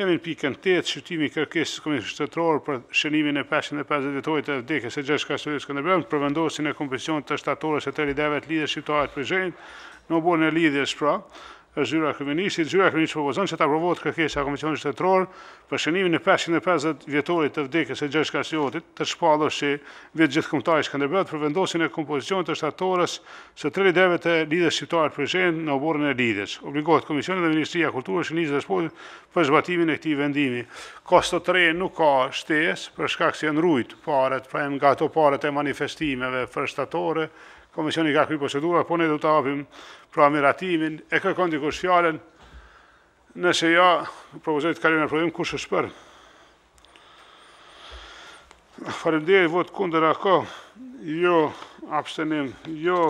Jemi në pikën 8, të qëtimi kërkesës Komisë Shtetëror për shënimin e 550 vetojt e FDK se gjeshë ka sërës këndë për vendosin e kompension të shtatorës e të rideve të lidhës shqiptarët për zhenjit, në borën në lidhës shpra, zyra kryeministit, zyra kryeministit propozon që ta aprovot kërkesa e komisionit shtetëror për shënimin e 550 vjetorit të vdekjes së Gjergj Kasiotit, të shpallur që vjetë gjithkombëtar i Skënderbeut për vendosjen e kompozicionit të shtatorës së 39 të lidhës shqiptar prezent në oborrin e lidhës. Obligohet komisioni dhe Ministria e Kulturës, Shënisë dhe Sportit për zbatimin e këtij vendimi. Kosto 3 nuk ka shtesë për shkak se janë rujt paret, pra nga gato paret e manifestimeve për shtatorë, komisioni ka kry procedura, po ne do të apim pra miratimin, e ka këndi kush fjallën, nëse ja, propozojt të kalim e projim, kush është për. Farimderi, votë kundër a jo, abstenim, jo,